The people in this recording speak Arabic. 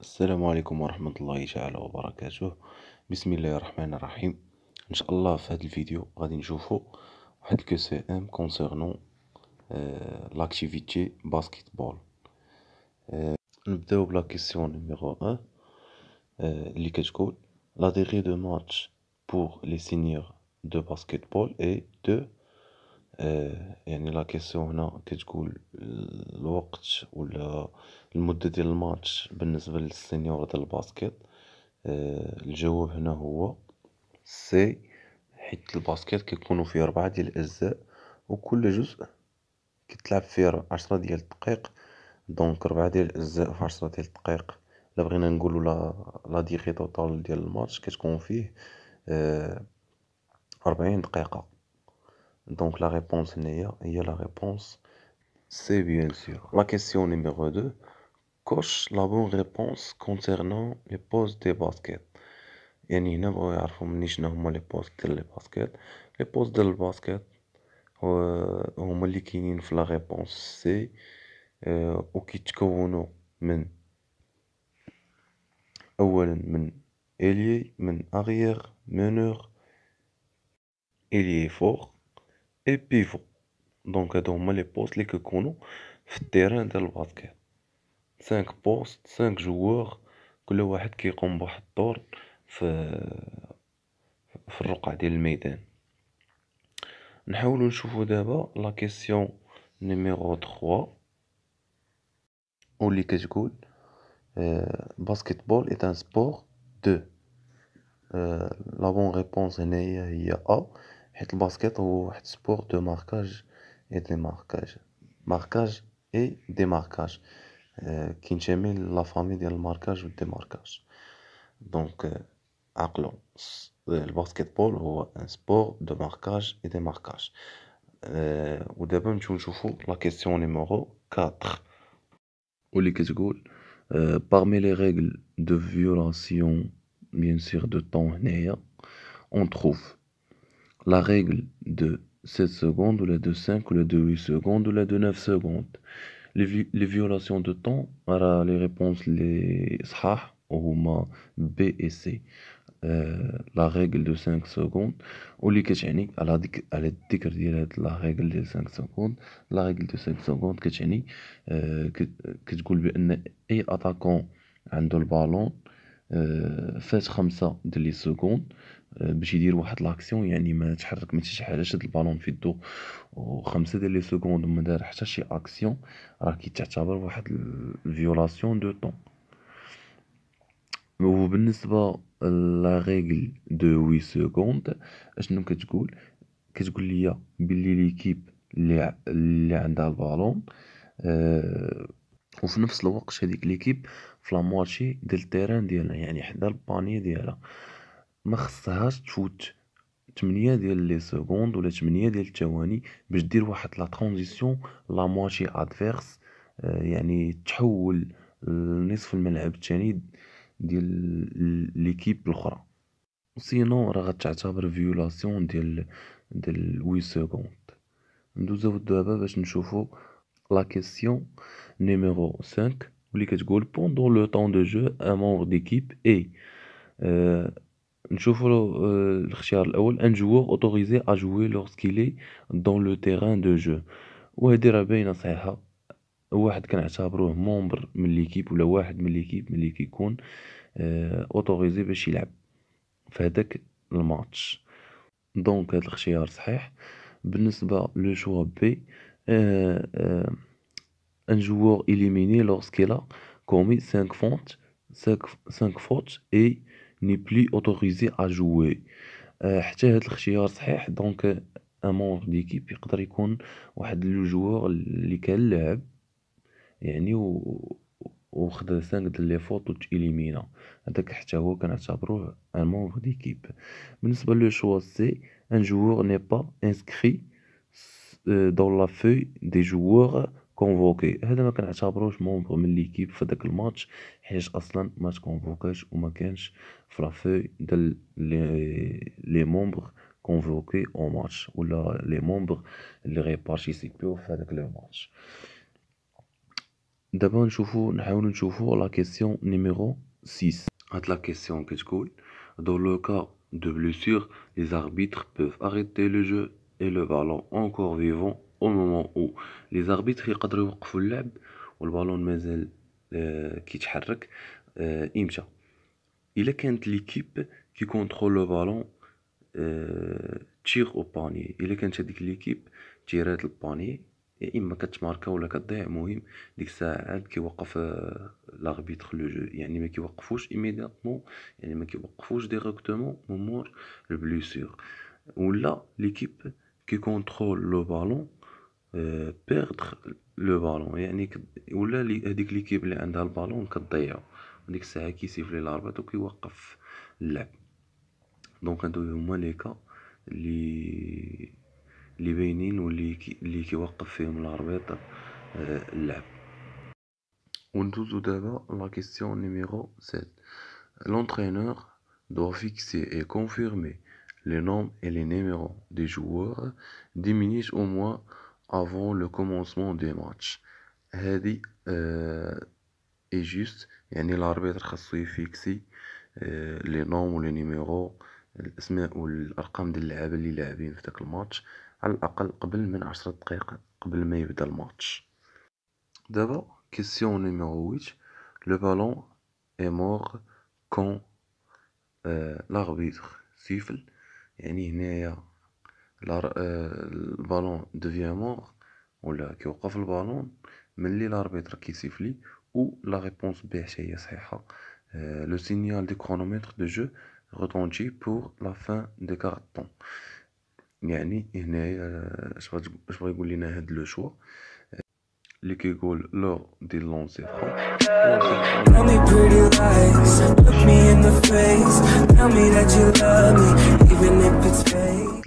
السلام عليكم ورحمة الله تعالى وبركاته بسم الله الرحمن الرحيم ان شاء الله في هذا الفيديو غادي نشوفو واحد الكو سي ام كونسيرنون لاكتيفيتي باسكيتبول آه نبداو بلا كيسيون نيميرو 1 اللي كتقول لا ديغي دو ماتش بور لي سينيور دو باسكيتبول اي دو يعني لا كيسيون هنا كتقول الوقت ولا المدة ديال الماتش بالنسبة للسينيور ديال الباسكت آه، الجواب هنا هو سي حيت الباسكيت كيكونو فيه ربعة ديال الاجزاء وكل جزء كيتلعب فيه عشرة ديال الدقائق دونك ربعة ديال الاجزاء في عشرة ديال الدقائق الا بغينا نقولو لا ديغي طوطال ديال الماتش كتكون فيه آه، ربعين دقيقة دونك لا ريبونس هنايا هي لا ريبونس C'est bien sûr. La question numéro 2. Coche la bonne réponse concernant les poses des baskets. يعني ينبغوا يعرفوا مني شنو هما لي بوز ديال لي باسكيت لي بوز ديال الباسكيت هما اللي كاينين في لا ريبونس سي و كيتكونوا من اولا من الي من اغيير مينور الي فور اي بيفو دونك هادو هما لي بوست لي كيكونو في التيران ديال الباسكيت سانك بوست سانك جوور كل واحد كيقوم بواحد الدور في في الرقعة ديال الميدان نحاولو نشوفو دابا لا كيسيون نيميرو 3 واللي كتقول بول ايت ان سبور دو لا بون ريبونس هنايا هي ا حيت الباسكيت هو واحد سبور دو ماركاج et démarquage. Marquage et démarquage. Euh, marquages qui la famille des marquage ou démarquage. Donc, à euh, euh, le basketball ou un sport de marquage et démarquage. des début, je vous la question numéro 4. ou les parmi les règles de violation, bien sûr, de temps, on trouve la règle de 7 secondes, ou les de 5, ou les de 8 secondes, ou les de 9 secondes. Les, violations de temps, les réponses, les sahah, ou B et C. Euh, la règle de 5 secondes ou les على elle a الذكر ديال هاد لا 5 secondes la règle de 5 secondes, كتعني آه et attaquant un le ballon euh, fait comme ça de les secondes آه، باش يدير واحد لاكسيون يعني ما تحرك ما شي حاجه شد البالون في و وخمسه ديال لي سكوند ما دار حتى شي اكسيون راه كيتعتبر واحد الفيولاسيون دو طون وبالنسبه لا ريغل دو وي سكوند اشنو كتقول كتقول لي بلي ليكيب اللي اللي عندها البالون آه، وفي نفس الوقت هذيك ليكيب فلا لامواتشي ديال التيران ديالها يعني حدا البانيه ديالها max heures de 80 secondes ou les 80 de la journée, puis dire ou pas la transition, la moitié adverse, euh, y'a que tu changes le n'importe quoi, c'est non, on va chercher violation de de 8 secondes. Nous avons deux nous allons voir la question numéro cinq, plus les goûts pendant le temps de jeu, un membre d'équipe est euh, نشوفوا آه، الاختيار الاول ان جوور اوتوريزي ا جوي لورسكيلي دون لو تيران دو جو وهادي راه باينه صحيحه واحد كنعتبروه مومبر من ليكيب ولا واحد من ليكيب ملي كيكون اوتوريزي آه، باش يلعب في هذاك الماتش دونك هاد الاختيار صحيح بالنسبه لو شوا بي ان جوور اليميني لورسكيلا كومي 5 فونت 5 فوت اي ني بلي اوتوريزي ا جوي حتى هاد الاختيار صحيح دونك ان مونغ ديكيب يقدر يكون واحد لو جوور اللي كان لعب يعني و سانك سانقد لي فوط و تيليمينا هداك حتى هو كنعتبروه ان مونغ ديكيب بالنسبه لو شوا سي ان جوور ني با انسكري دون لا فوي دي جوور Ce n'est pas un membre qui match, ou les membres qui match. D'abord, nous allons la question numéro 6. la question que Dans le cas de blessure, les arbitres peuvent arrêter le jeu et le ballon encore vivant. او مومون او لي زاربيتر يقدروا يوقفوا اللعب والبالون مازال آه، كيتحرك امتى آه، الا كانت ليكيب كي كونترول لو بالون تشيغ او باني الا كانت هذيك ليكيب تيرات الباني يا اما كتماركا ولا كتضيع المهم ديك الساعه عاد كيوقف لاغبيتر لو جو يعني ما كيوقفوش ايميدياتمون يعني ما كيوقفوش ديريكتومون مومور البليسير ولا ليكيب كي كونترول لو بالون Perdre le ballon et à nique ou la qui à le ballon quand d'ailleurs n'exerce à qui siffler l'arbête ou qui voit le là donc un deuxième les cas les les qui voit pas ferme l'arbête là on tout d'abord la question numéro 7 l'entraîneur doit fixer et confirmer les noms et les numéros des joueurs diminue au moins avant le commencement du match هذه اي جوست يعني الاربيتر خاصو يفيكسي لي نوم ولي نيميرو الاسماء والارقام ديال اللعابه اللي لاعبين في داك الماتش على الاقل قبل من عشرة دقائق قبل ما يبدا الماتش دابا كيسيون نيميرو 8 لو بالون اي مور كون لاربيتر سيفل يعني هنايا Le ballon devient mort, ou le Kyokov le ballon, mais l'arbitre qui siffle, ou la réponse B.C.S.A. Le signal du chronomètre de jeu retentit pour la fin des cartons. Il y a un choix. Le Kyokov le ballon. Tell me, pretty life, look me in